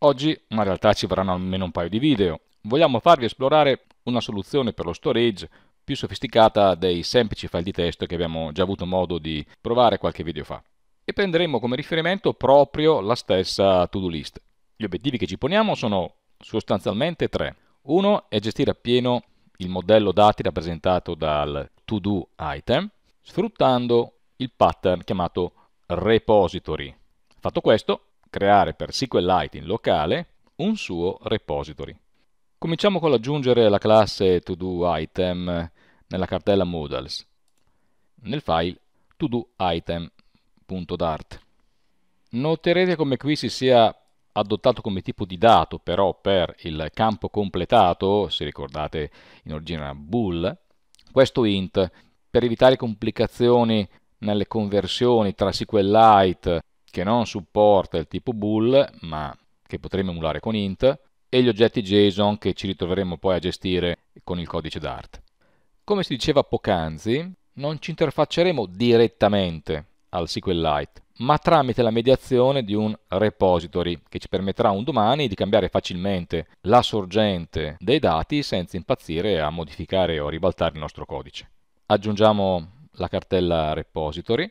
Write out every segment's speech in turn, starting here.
Oggi, ma in realtà ci verranno almeno un paio di video, vogliamo farvi esplorare una soluzione per lo storage più sofisticata dei semplici file di testo che abbiamo già avuto modo di provare qualche video fa. E prenderemo come riferimento proprio la stessa to-do list. Gli obiettivi che ci poniamo sono sostanzialmente tre. Uno è gestire appieno il modello dati rappresentato dal to-do item, sfruttando il pattern chiamato repository. Fatto questo, creare per SQLite in locale un suo repository. Cominciamo con l'aggiungere la classe toDoItem nella cartella Modals, nel file toDoItem.dart. Noterete come qui si sia adottato come tipo di dato però per il campo completato, se ricordate in origine era bool, questo int per evitare complicazioni nelle conversioni tra SQLite che non supporta il tipo bool, ma che potremmo emulare con int, e gli oggetti JSON che ci ritroveremo poi a gestire con il codice Dart. Come si diceva poc'anzi, non ci interfacceremo direttamente al SQLite, ma tramite la mediazione di un repository che ci permetterà un domani di cambiare facilmente la sorgente dei dati senza impazzire a modificare o ribaltare il nostro codice. Aggiungiamo la cartella repository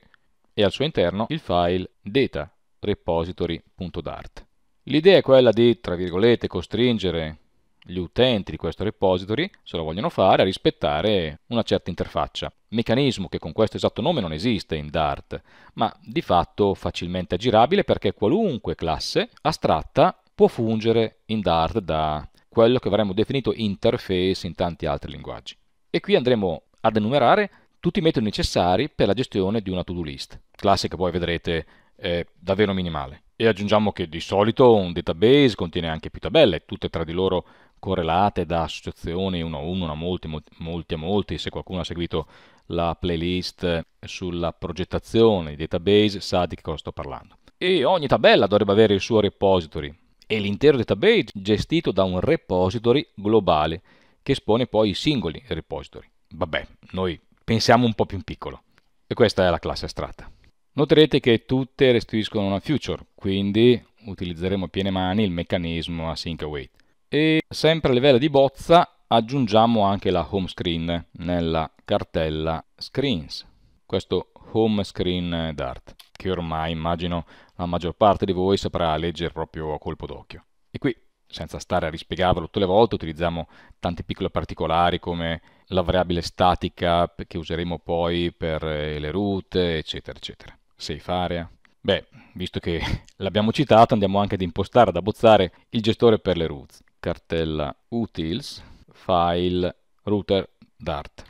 e al suo interno il file data repository.dart. L'idea è quella di, tra virgolette, costringere gli utenti di questo repository, se lo vogliono fare, a rispettare una certa interfaccia. Meccanismo che con questo esatto nome non esiste in Dart, ma di fatto facilmente aggirabile perché qualunque classe astratta può fungere in Dart da quello che avremmo definito interface in tanti altri linguaggi. E qui andremo ad enumerare tutti i metodi necessari per la gestione di una to-do list, classe che poi vedrete è davvero minimale. E aggiungiamo che di solito un database contiene anche più tabelle, tutte tra di loro correlate da associazioni uno a uno, una a molti, molti a molti, se qualcuno ha seguito la playlist sulla progettazione di database sa di che cosa sto parlando. E ogni tabella dovrebbe avere il suo repository e l'intero database gestito da un repository globale che espone poi i singoli repository. Vabbè, noi pensiamo un po' più in piccolo. E questa è la classe astratta. Noterete che tutte restituiscono una future, quindi utilizzeremo a piene mani il meccanismo async await. E sempre a livello di bozza aggiungiamo anche la home screen nella cartella screens. Questo home screen Dart, che ormai immagino la maggior parte di voi saprà leggere proprio a colpo d'occhio. E qui, senza stare a rispiegarvelo tutte le volte, utilizziamo tanti piccoli particolari come la variabile statica che useremo poi per eh, le route, eccetera, eccetera. Safe area. Beh, visto che l'abbiamo citato, andiamo anche ad impostare, ad abbozzare il gestore per le routes. Cartella utils, file router dart.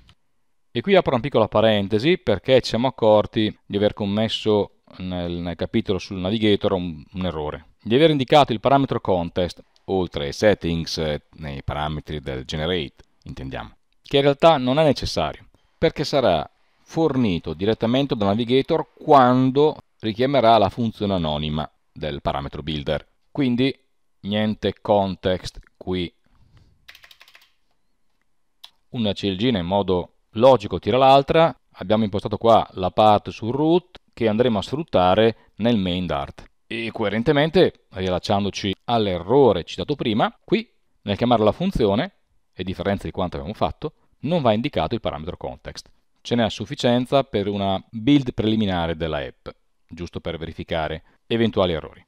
E qui apro una piccola parentesi perché ci siamo accorti di aver commesso nel, nel capitolo sul navigator un, un errore. Di aver indicato il parametro contest, oltre ai settings, eh, nei parametri del generate, intendiamo che in realtà non è necessario, perché sarà fornito direttamente dal navigator quando richiamerà la funzione anonima del parametro builder. Quindi niente context qui. Una CLG in modo logico tira l'altra, abbiamo impostato qua la parte sul root che andremo a sfruttare nel main dart. E coerentemente, riallacciandoci all'errore citato prima, qui nel chiamare la funzione e differenza di quanto abbiamo fatto, non va indicato il parametro context. Ce n'è a sufficienza per una build preliminare della app, giusto per verificare eventuali errori.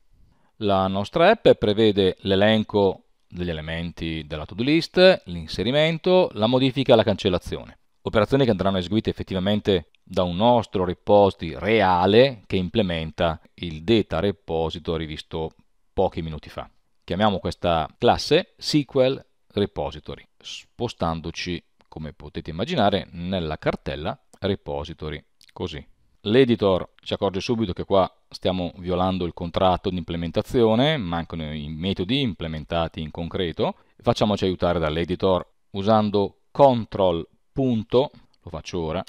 La nostra app prevede l'elenco degli elementi della to-do list, l'inserimento, la modifica e la cancellazione. Operazioni che andranno eseguite effettivamente da un nostro repository reale che implementa il data repository visto pochi minuti fa. Chiamiamo questa classe SQL repository spostandoci, come potete immaginare, nella cartella repository, così. L'editor ci accorge subito che qua stiamo violando il contratto di implementazione, mancano i metodi implementati in concreto. Facciamoci aiutare dall'editor usando control punto, lo faccio ora,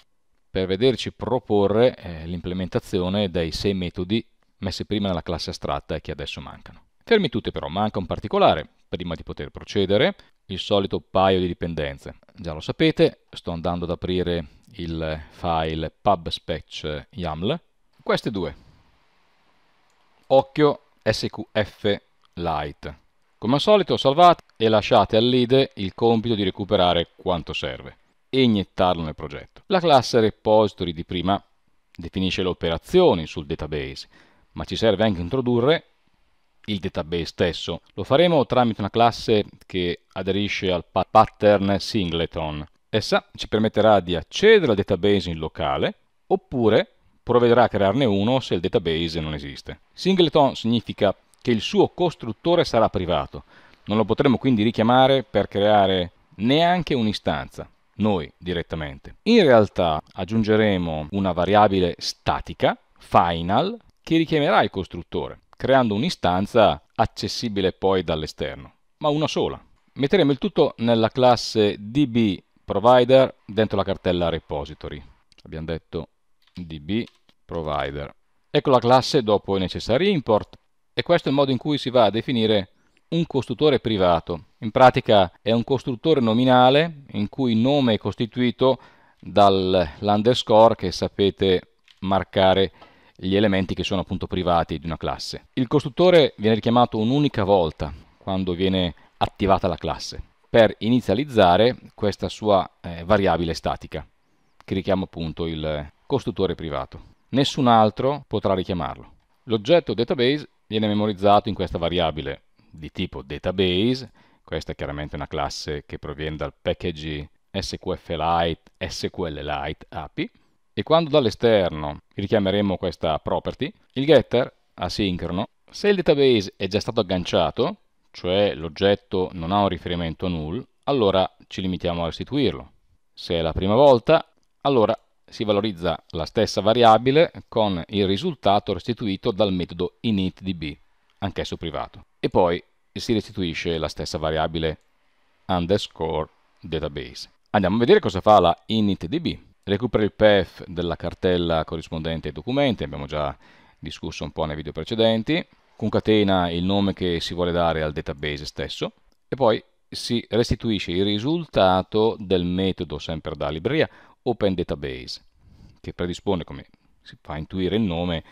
per vederci proporre eh, l'implementazione dei sei metodi messi prima nella classe astratta e che adesso mancano. Fermi tutte però, manca un particolare. Prima di poter procedere, il solito paio di dipendenze. Già lo sapete, sto andando ad aprire il file pubspec YAML. Queste due. Occhio SQF Lite. Come al solito salvate e lasciate al lead il compito di recuperare quanto serve e iniettarlo nel progetto. La classe repository di prima definisce le operazioni sul database, ma ci serve anche introdurre il database stesso. Lo faremo tramite una classe che aderisce al pattern singleton. Essa ci permetterà di accedere al database in locale oppure provvederà a crearne uno se il database non esiste. Singleton significa che il suo costruttore sarà privato, non lo potremo quindi richiamare per creare neanche un'istanza, noi direttamente. In realtà aggiungeremo una variabile statica, final, che richiamerà il costruttore creando un'istanza accessibile poi dall'esterno, ma una sola. Metteremo il tutto nella classe db provider dentro la cartella repository. Abbiamo detto db provider. Ecco la classe dopo i necessari import e questo è il modo in cui si va a definire un costruttore privato. In pratica è un costruttore nominale in cui il nome è costituito dall'underscore che sapete marcare gli elementi che sono appunto privati di una classe. Il costruttore viene richiamato un'unica volta quando viene attivata la classe per inizializzare questa sua eh, variabile statica che richiama appunto il costruttore privato. Nessun altro potrà richiamarlo. L'oggetto database viene memorizzato in questa variabile di tipo database, questa è chiaramente una classe che proviene dal package sqflite, sqllite API, e quando dall'esterno richiameremo questa property, il getter asincrono, se il database è già stato agganciato, cioè l'oggetto non ha un riferimento null, allora ci limitiamo a restituirlo. Se è la prima volta, allora si valorizza la stessa variabile con il risultato restituito dal metodo initdb, anch'esso privato. E poi si restituisce la stessa variabile underscore database. Andiamo a vedere cosa fa la initdb recupera il PEF della cartella corrispondente ai documenti, abbiamo già discusso un po' nei video precedenti, concatena il nome che si vuole dare al database stesso e poi si restituisce il risultato del metodo sempre da libreria Open Database che predispone, come si fa a intuire il nome,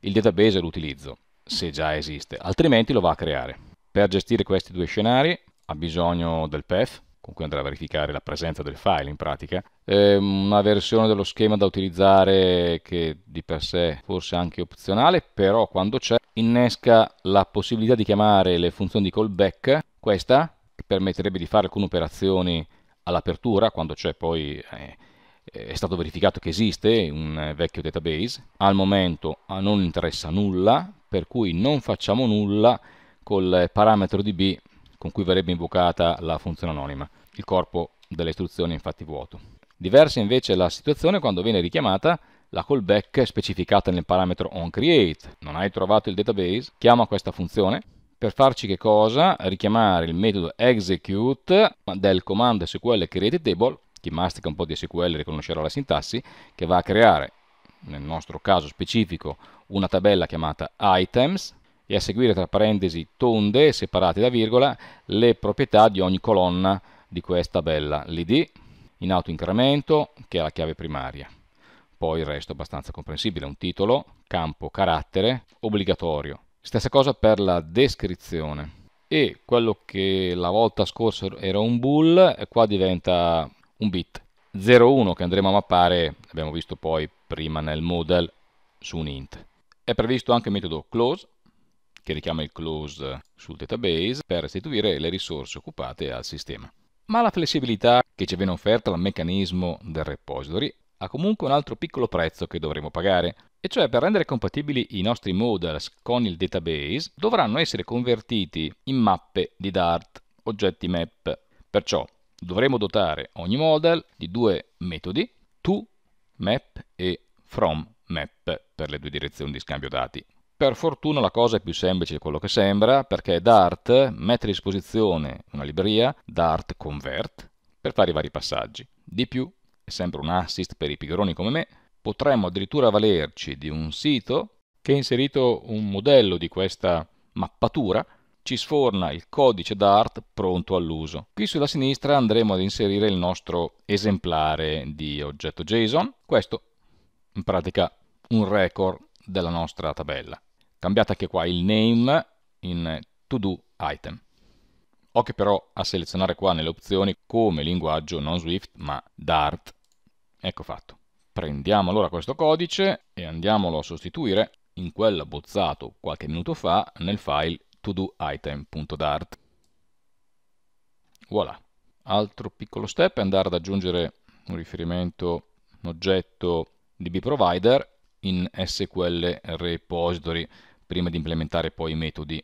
il database l'utilizzo, se già esiste, altrimenti lo va a creare. Per gestire questi due scenari ha bisogno del PEF, con cui andare a verificare la presenza del file in pratica, ehm, una versione dello schema da utilizzare che di per sé forse anche opzionale, però quando c'è innesca la possibilità di chiamare le funzioni di callback, questa permetterebbe di fare alcune operazioni all'apertura quando c'è poi... Eh, è stato verificato che esiste un vecchio database, al momento ah, non interessa nulla, per cui non facciamo nulla col parametro db con cui verrebbe invocata la funzione anonima. Il corpo delle istruzioni è infatti vuoto. Diversa invece la situazione quando viene richiamata la callback specificata nel parametro onCreate. Non hai trovato il database, chiama questa funzione per farci che cosa? Richiamare il metodo execute del comando SQL createTable, chi mastica un po' di SQL riconoscerà la sintassi, che va a creare, nel nostro caso specifico, una tabella chiamata items, e a seguire tra parentesi tonde separate da virgola le proprietà di ogni colonna di questa tabella, l'id in autoincremento che è la chiave primaria, poi il resto è abbastanza comprensibile, un titolo, campo, carattere, obbligatorio. Stessa cosa per la descrizione e quello che la volta scorsa era un bool qua diventa un bit 0,1 che andremo a mappare, abbiamo visto poi prima nel model, su un int. È previsto anche il metodo close che richiama il close sul database per restituire le risorse occupate al sistema. Ma la flessibilità che ci viene offerta dal meccanismo del repository ha comunque un altro piccolo prezzo che dovremo pagare, e cioè per rendere compatibili i nostri models con il database dovranno essere convertiti in mappe di Dart, oggetti map. Perciò dovremo dotare ogni model di due metodi, toMap e fromMap per le due direzioni di scambio dati. Per fortuna la cosa è più semplice di quello che sembra, perché Dart mette a disposizione una libreria, Dart Convert, per fare i vari passaggi. Di più, è sempre un assist per i pigroni come me, potremmo addirittura valerci di un sito che ha inserito un modello di questa mappatura, ci sforna il codice Dart pronto all'uso. Qui sulla sinistra andremo ad inserire il nostro esemplare di oggetto JSON, questo in pratica un record della nostra tabella. Cambiate anche qua il name in to do item. Occhio però a selezionare qua nelle opzioni come linguaggio non Swift ma Dart. Ecco fatto. Prendiamo allora questo codice e andiamolo a sostituire in quello bozzato qualche minuto fa nel file todoitem.dart. Voilà. Altro piccolo step è andare ad aggiungere un riferimento, un oggetto db provider in SQL repository prima di implementare poi i metodi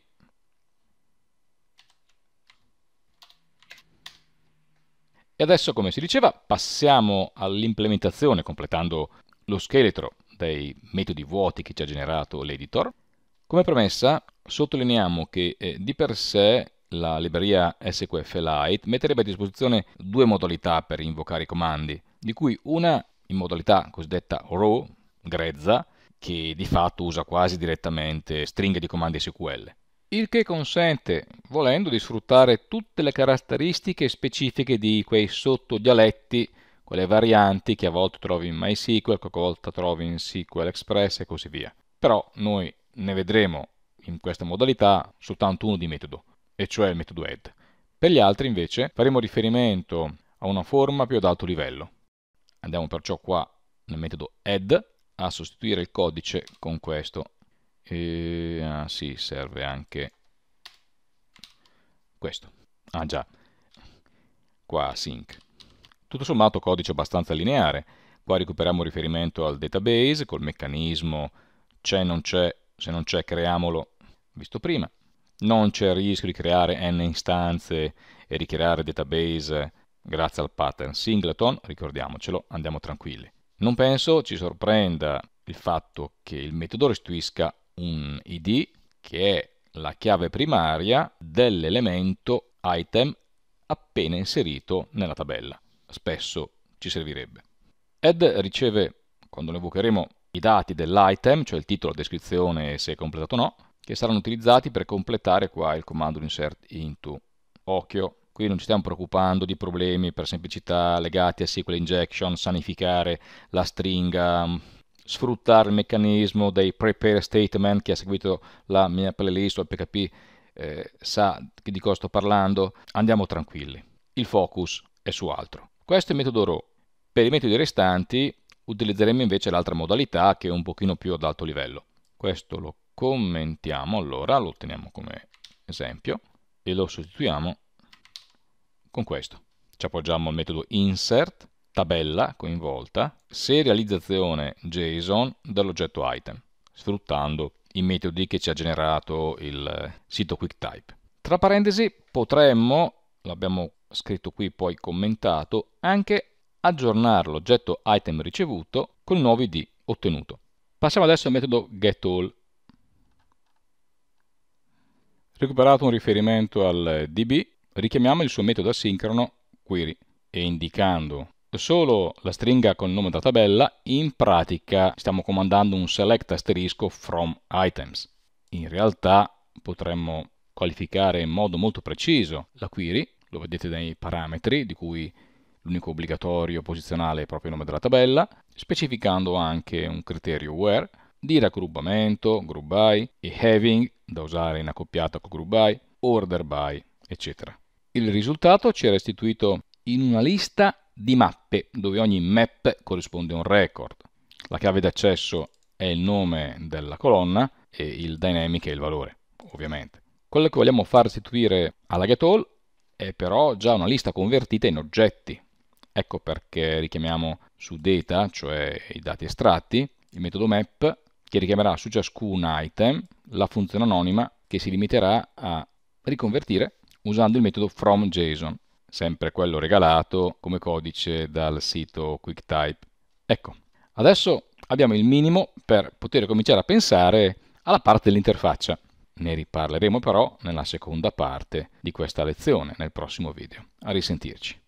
E adesso, come si diceva, passiamo all'implementazione completando lo scheletro dei metodi vuoti che ci ha generato l'editor. Come premessa sottolineiamo che eh, di per sé la libreria SQF metterebbe a disposizione due modalità per invocare i comandi, di cui una in modalità cosiddetta RAW, grezza, che di fatto usa quasi direttamente stringhe di comandi SQL, il che consente, volendo, di sfruttare tutte le caratteristiche specifiche di quei sottodialetti, quelle varianti che a volte trovi in MySQL, qualche volta trovi in SQL Express e così via. Però noi ne vedremo in questa modalità soltanto uno di metodo, e cioè il metodo add. Per gli altri invece faremo riferimento a una forma più ad alto livello. Andiamo perciò qua nel metodo add a sostituire il codice con questo. E, ah sì, serve anche questo. Ah già, qua sync. Tutto sommato codice abbastanza lineare. Qua recuperiamo riferimento al database col meccanismo c'è, non c'è, se non c'è creiamolo visto prima. Non c'è il rischio di creare n istanze e ricreare database grazie al pattern singleton, ricordiamocelo, andiamo tranquilli. Non penso ci sorprenda il fatto che il metodo restituisca un id che è la chiave primaria dell'elemento item appena inserito nella tabella. Spesso ci servirebbe. Add riceve, quando ne evocheremo, i dati dell'item, cioè il titolo, la descrizione se è completato o no, che saranno utilizzati per completare qua il comando insert into. Occhio, Qui non ci stiamo preoccupando di problemi per semplicità legati a SQL injection, sanificare la stringa, mm, sfruttare il meccanismo dei prepare statement, chi ha seguito la mia playlist o il PHP eh, sa di cosa sto parlando, andiamo tranquilli. Il focus è su altro. Questo è il metodo RAW. Per i metodi restanti utilizzeremo invece l'altra modalità che è un pochino più ad alto livello. Questo lo commentiamo, allora lo otteniamo come esempio e lo sostituiamo con questo. Ci appoggiamo al metodo insert, tabella coinvolta, serializzazione JSON dell'oggetto item, sfruttando i metodi che ci ha generato il sito QuickType. Tra parentesi potremmo, l'abbiamo scritto qui poi commentato, anche aggiornare l'oggetto item ricevuto col nuovo id ottenuto. Passiamo adesso al metodo getAll. Recuperato un riferimento al db richiamiamo il suo metodo asincrono query e indicando solo la stringa con il nome della tabella, in pratica stiamo comandando un select asterisco from items. In realtà potremmo qualificare in modo molto preciso la query, lo vedete nei parametri, di cui l'unico obbligatorio posizionale è proprio il nome della tabella, specificando anche un criterio where, di raggruppamento, group by, e having, da usare in accoppiata con group by, order by, eccetera. Il risultato ci è restituito in una lista di mappe, dove ogni map corrisponde a un record. La chiave d'accesso è il nome della colonna e il dynamic è il valore, ovviamente. Quello che vogliamo far restituire alla getAll è però già una lista convertita in oggetti. Ecco perché richiamiamo su data, cioè i dati estratti, il metodo map che richiamerà su ciascun item la funzione anonima che si limiterà a riconvertire usando il metodo fromJSON, sempre quello regalato come codice dal sito QuickType. Ecco, adesso abbiamo il minimo per poter cominciare a pensare alla parte dell'interfaccia. Ne riparleremo però nella seconda parte di questa lezione, nel prossimo video. A risentirci.